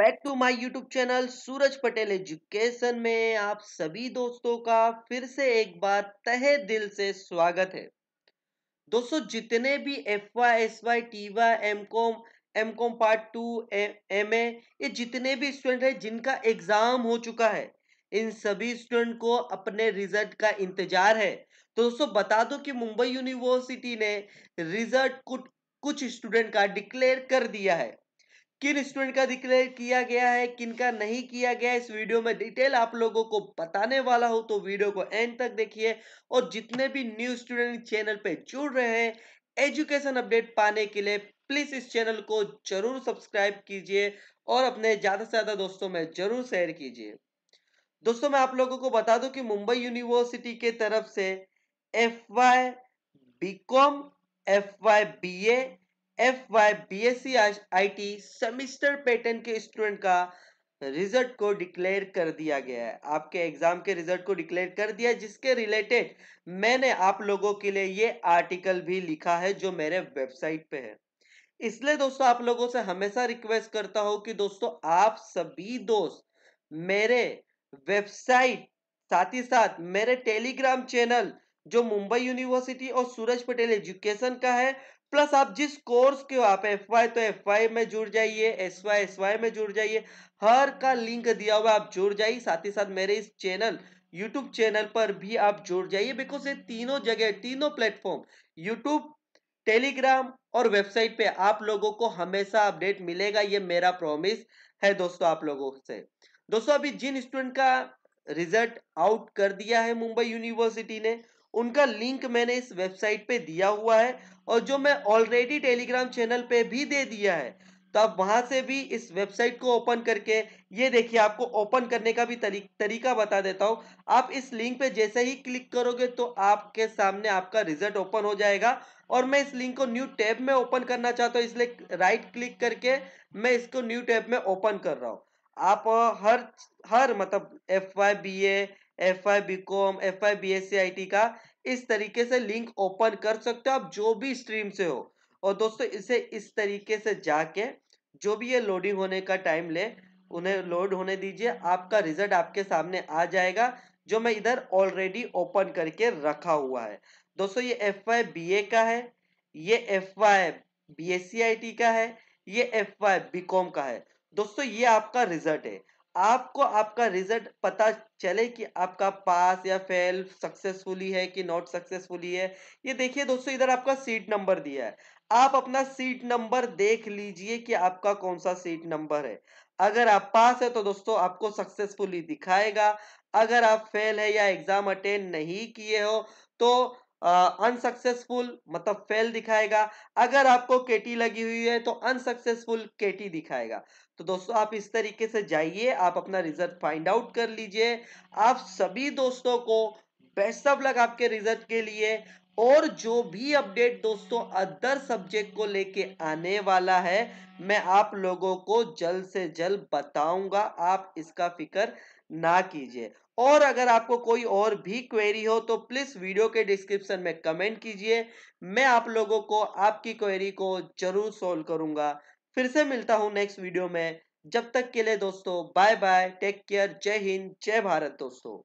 back to my YouTube channel Suraj Patel education में आप सभी दोस्तों का फिर से एक बार तहे दिल से स्वागत है दोस्तों जितने भी F Y S Y T Y M com M com part two M A ये जितने भी स्टूडेंट हैं जिनका एग्जाम हो चुका है इन सभी स्टूडेंट को अपने रिजल्ट का इंतजार है तो दोस्तों बता दो कि मुंबई यूनिवर्सिटी ने रिजल्ट कुछ कुछ स्टूडेंट का डिक्लेयर कर दिया है किन स्टूडेंट का डिक्लेयर किया गया है किन का नहीं किया गया इस वीडियो में डिटेल आप लोगों को बताने वाला हूं तो वीडियो को एंड तक देखिए और जितने भी न्यू स्टूडेंट चैनल पे जुड़ रहे हैं एजुकेशन अपडेट पाने के लिए प्लीज इस चैनल को जरूर सब्सक्राइब कीजिए और अपने ज्यादा से ज्यादा दोस्तों में जरूर शेयर कीजिए दोस्तों मैं आप लोगों को बता दूं कि मुंबई यूनिवर्सिटी के तरफ से F Y B com F Y B A F Y B S C I T semester pattern के स्टूडेंट का रिजल्ट को डिक्लेयर कर दिया गया है आपके एग्जाम के रिजल्ट को डिक्लेयर कर दिया जिसके रिलेटेड मैंने आप लोगों के लिए ये आर्टिकल भी लिखा है जो मेरे वेबसाइट पे है इसलिए दोस्तों आप लोगों से हमेशा रिक्वेस्ट करता हूँ कि दोस्तों आप सभी दोस्त मेरे वेबसाइट साथ ही साथ मेरे टेलीग्राम चैनल जो मुंबई यूनिवर्सिटी और सूरज पटेल एजुकेशन का है प्लस आप जिस कोर्स के हो आप एफ वाई तो एफ वाई में जुड़ जाइए एस वाई एस वाई में जुड़ जाइए हर का लिंक दिया हुआ आप जुड़ जाइए साथ ही साथ मेरे इस चैनल यूट्यूब चैनल पर भी आप जुड़ जाइए बिकॉज ये तीनों जगह तीनों प्लेटफॉर्म यूट्यूब टेलीग्राम और वेबसाइट पे आप लोगों को हमेशा अपडेट मिलेगा ये मेरा प्रॉमिस है दोस्तों आप लोगों से दोस्तों अभी जिन स्टूडेंट का रिजल्ट आउट कर दिया है मुंबई यूनिवर्सिटी ने उनका लिंक मैंने इस वेबसाइट पे दिया हुआ है और जो मैं ऑलरेडी टेलीग्राम चैनल पे भी दे दिया है तो आप वहां से भी इस वेबसाइट को ओपन करके ये देखिए आपको ओपन करने का भी तरीक, तरीका बता देता हूँ आप इस लिंक पे जैसे ही क्लिक करोगे तो आपके सामने आपका रिजल्ट ओपन हो जाएगा और मैं इस लिंक को न्यू टैब में ओपन करना चाहता हूँ इसलिए राइट क्लिक करके मैं इसको न्यू टैब में ओपन कर रहा हूँ आप हर हर मतलब F Y B A F I B com F I B S C I T का इस तरीके से लिंक ओपन कर सकते हो आप जो भी स्ट्रीम से हो और दोस्तों इसे इस तरीके से जाके जो भी ये लोडिंग होने का टाइम ले उन्हें लोड होने दीजिए आपका रिजल्ट आपके सामने आ जाएगा जो मैं इधर ऑलरेडी ओपन करके रखा हुआ है दोस्तों ये एफ वाई बी ए का है ये F Y B S C I T का है ये एफ वाई बी कॉम का है दोस्तों ये आपका रिजल्ट है आपको आपका रिजल्ट पता चले कि आपका पास या फेल सक्सेसफुली है कि नॉट सक्सेसफुली है ये देखिए दोस्तों इधर आपका सीट नंबर दिया है आप अपना सीट नंबर देख लीजिए कि आपका कौन सा सीट नंबर है अगर आप पास है तो दोस्तों आपको सक्सेसफुली दिखाएगा अगर आप फेल है या एग्जाम अटेंड नहीं किए हो तो अनसक्सेसफुल uh, मतलब फेल दिखाएगा अगर आपको केटी लगी हुई है तो अनसक्सेसफुल केटी दिखाएगा तो दोस्तों आप इस तरीके से जाइए आप अपना रिजल्ट फाइंड आउट कर लीजिए आप सभी दोस्तों को बेस्ट ऑफ लक आपके रिजल्ट के लिए और जो भी अपडेट दोस्तों अदर सब्जेक्ट को लेके आने वाला है मैं आप लोगों को जल्द से जल्द बताऊंगा आप इसका फिक्र ना कीजिए और अगर आपको कोई और भी क्वेरी हो तो प्लीज़ वीडियो के डिस्क्रिप्शन में कमेंट कीजिए मैं आप लोगों को आपकी क्वेरी को जरूर सॉल्व करूंगा फिर से मिलता हूं नेक्स्ट वीडियो में जब तक के लिए दोस्तों बाय बाय टेक केयर जय हिंद जय भारत दोस्तों